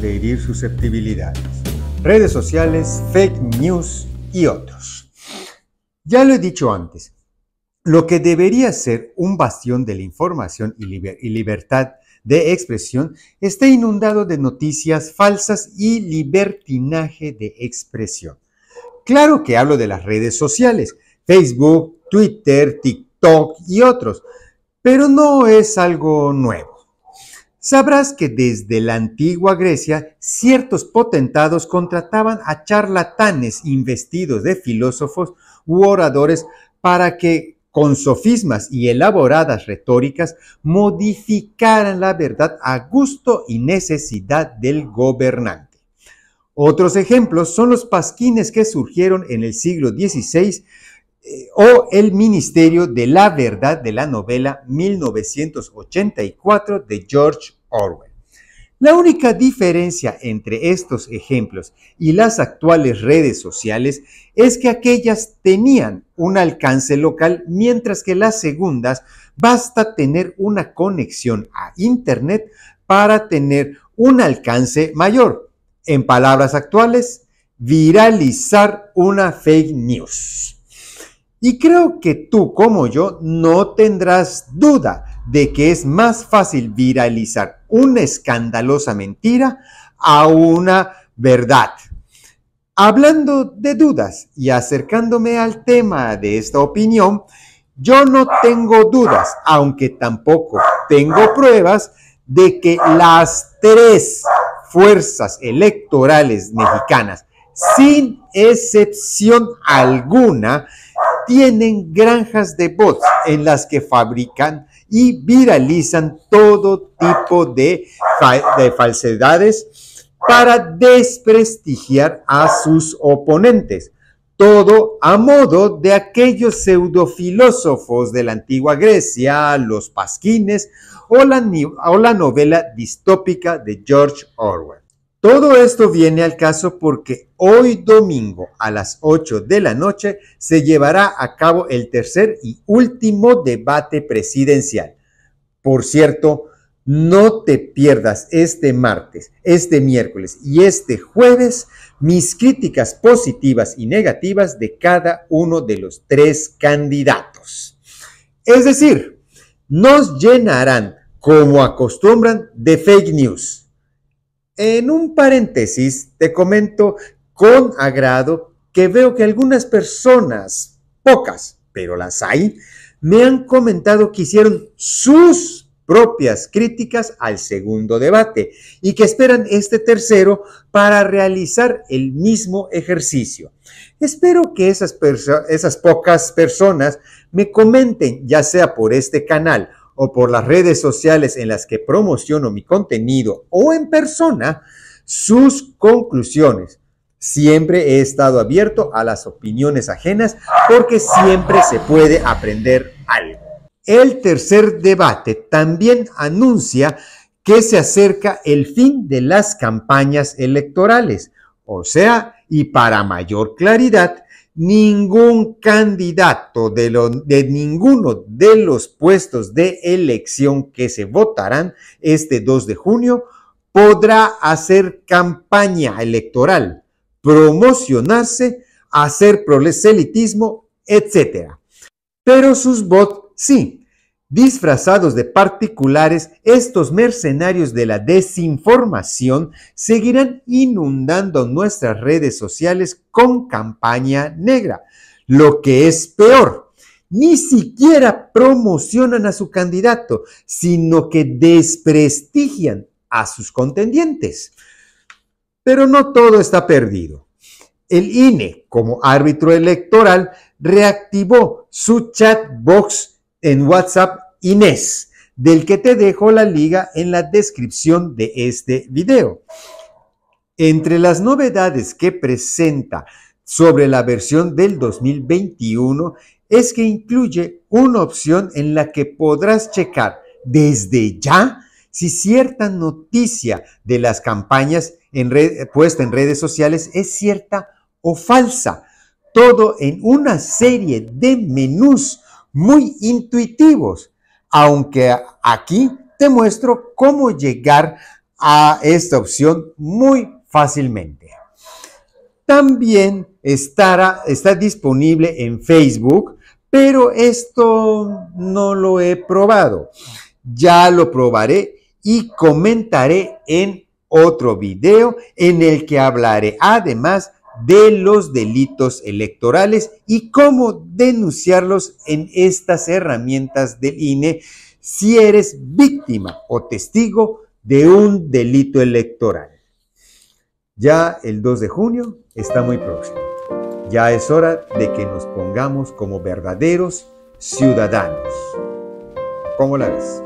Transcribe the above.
de herir susceptibilidades. Redes sociales, fake news y otros. Ya lo he dicho antes, lo que debería ser un bastión de la información y libertad de expresión está inundado de noticias falsas y libertinaje de expresión. Claro que hablo de las redes sociales, Facebook, Twitter, TikTok y otros, pero no es algo nuevo. Sabrás que desde la antigua Grecia ciertos potentados contrataban a charlatanes investidos de filósofos u oradores para que con sofismas y elaboradas retóricas modificaran la verdad a gusto y necesidad del gobernante. Otros ejemplos son los pasquines que surgieron en el siglo XVI o El Ministerio de la Verdad de la novela 1984 de George Orwell. La única diferencia entre estos ejemplos y las actuales redes sociales es que aquellas tenían un alcance local mientras que las segundas basta tener una conexión a Internet para tener un alcance mayor. En palabras actuales, viralizar una fake news. Y creo que tú como yo no tendrás duda de que es más fácil viralizar una escandalosa mentira a una verdad. Hablando de dudas y acercándome al tema de esta opinión, yo no tengo dudas, aunque tampoco tengo pruebas de que las tres fuerzas electorales mexicanas, sin excepción alguna, tienen granjas de bots en las que fabrican y viralizan todo tipo de, falsedades para desprestigiar a sus oponentes todo a modo de aquellos pseudofilósofos de la antigua Grecia, los pasquines o la, novela distópica de George Orwell. Todo esto viene al caso porque hoy domingo a las 8 de la noche se llevará a cabo el tercer y último debate presidencial. Por cierto, no te pierdas este martes, este miércoles y este jueves mis críticas positivas y negativas de cada uno de los tres candidatos. Es decir, nos llenarán, como acostumbran, de fake news en un paréntesis, te comento con agrado que veo que algunas personas, pocas, pero las hay, me han comentado que hicieron sus propias críticas al segundo debate y que esperan este tercero para realizar el mismo ejercicio. Espero que esas, pocas personas me comenten, ya sea por este canal o por las redes sociales en las que promociono mi contenido o en persona sus conclusiones. Siempre he estado abierto a las opiniones ajenas porque siempre se puede aprender algo. El tercer debate también anuncia que se acerca el fin de las campañas electorales, o sea, y para mayor claridad, ningún candidato de, de, ninguno de los puestos de elección que se votarán este 2 de junio podrá hacer campaña electoral, promocionarse, hacer proselitismo, etc. Pero sus votos sí, Disfrazados de particulares, estos mercenarios de la desinformación seguirán inundando nuestras redes sociales con campaña negra. Lo que es peor, ni siquiera promocionan a su candidato, sino que desprestigian a sus contendientes. Pero no todo está perdido. El INE, como árbitro electoral, reactivó su chatbox en WhatsApp Inés, del que te dejo la liga en la descripción de este video. Entre las novedades que presenta sobre la versión del 2021 es que incluye una opción en la que podrás checar desde ya si cierta noticia de las campañas en puesta en redes sociales es cierta o falsa. Todo en una serie de menús muy intuitivos aunque aquí te muestro cómo llegar a esta opción muy fácilmente. También está disponible en Facebook, pero esto no lo he probado. Ya lo probaré y comentaré en otro video en el que hablaré además de los delitos electorales y cómo denunciarlos en estas herramientas del INE si eres víctima o testigo de un delito electoral. Ya el 2 de junio está muy próximo. Ya es hora de que nos pongamos como verdaderos ciudadanos. ¿Cómo la ves?